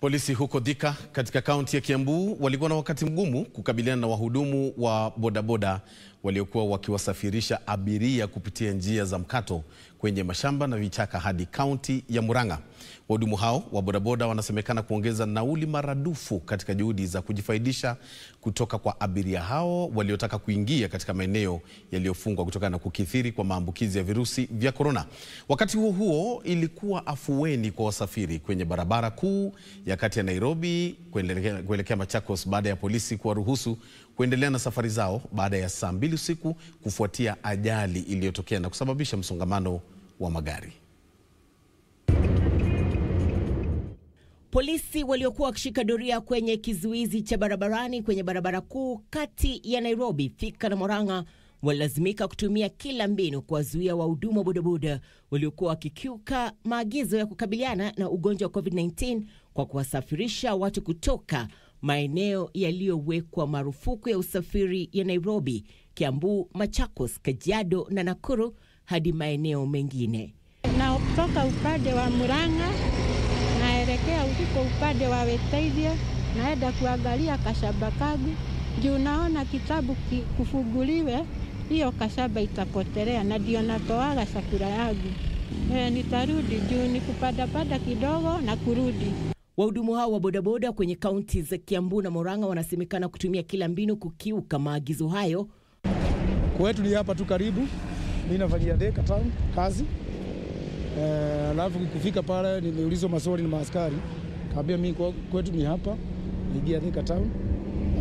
Polisi huko Thika katika kaunti ya Kiambu walikuwa na wakati mgumu kukabiliana na wahudumu wa bodaboda waliokuwa wakiwasafirisha abiria kupitia njia za mkato kwenye mashamba na vichaka hadi kaunti ya Murang'a. Wahudumu hao wa bodaboda wanasemekana kuongeza nauli maradufu katika juhudi za kujifaidisha kutoka kwa abiria hao waliotaka kuingia katika maeneo yaliyofungwa kutokana na kukithiri kwa maambukizi ya virusi vya korona. Wakati huo huo, ilikuwa afueni kwa wasafiri kwenye barabara kuu ya kati ya Nairobi kuelekea, kuelekea Machakos baada ya polisi kuwaruhusu kuendelea na safari zao baada ya saa mbili usiku kufuatia ajali iliyotokea na kusababisha msongamano wa magari. Polisi waliokuwa wakishika doria kwenye kizuizi cha barabarani kwenye barabara kuu kati ya Nairobi, Thika na Murang'a walilazimika kutumia kila mbinu kuwazuia wahudumu wa bodaboda waliokuwa wakikiuka maagizo ya kukabiliana na ugonjwa wa COVID-19 kwa kuwasafirisha watu kutoka maeneo yaliyowekwa marufuku ya usafiri ya Nairobi, Kiambu, Machakos, Kajiado na Nakuru hadi maeneo mengine. kutoka upande wa Murang'a naelekea huko upande wa Wetaidia, naenda kuangalia Kashabakagu juu naona kitabu kufuguliwe hiyo kashaba itapotelea, na ndio natoaga chakula yangu. E, nitarudi juu ni kupadapada kidogo na kurudi. Wahudumu hao wa bodaboda kwenye kaunti za Kiambu na Murang'a wanasemekana kutumia kila mbinu kukiuka maagizo hayo. Kwetu ni hapa tu karibu mimi navalia deka town kazi. Eh, alafu kufika pale nimeulizwa maswali na maaskari, kaambia mimi kwetu ni hapa, niingia deka town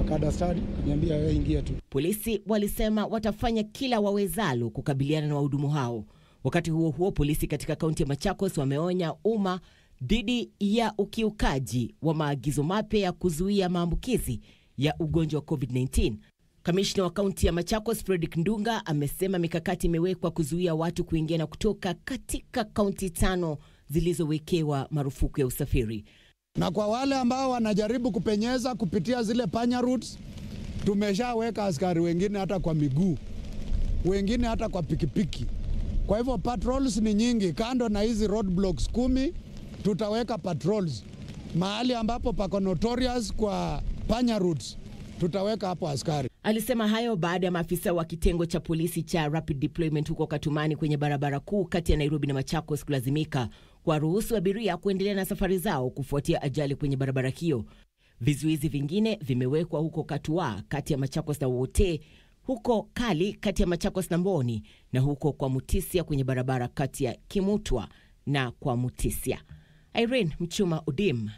akadastari kaniambia ingia tu. Polisi walisema watafanya kila wawezalo kukabiliana na wahudumu hao. Wakati huo huo, polisi katika kaunti ya Machakos wameonya umma dhidi ya ukiukaji wa maagizo mapya ya kuzuia maambukizi ya ugonjwa wa COVID-19. Kamishna wa kaunti ya Machakos Fredrick Ndunga amesema mikakati imewekwa kuzuia watu kuingia na kutoka katika kaunti tano zilizowekewa marufuku ya usafiri. Na kwa wale ambao wanajaribu kupenyeza kupitia zile panya routes, tumeshaweka askari wengine hata kwa miguu, wengine hata kwa pikipiki. Kwa hivyo patrols ni nyingi, kando na hizi roadblocks kumi tutaweka patrols mahali ambapo pako notorious kwa panya routes, tutaweka hapo askari. Alisema hayo baada ya maafisa wa kitengo cha polisi cha Rapid Deployment huko Katumani kwenye barabara kuu kati ya Nairobi na Machakos kulazimika kuwaruhusu abiria kuendelea na safari zao kufuatia ajali kwenye barabara hiyo. Vizuizi vingine vimewekwa huko Katua kati ya Machakos na Wote, huko Kali kati ya Machakos na Mboni, na huko kwa Mutisia kwenye barabara kati ya Kimutwa na kwa Mutisia. Irene Mchuma, UDIM,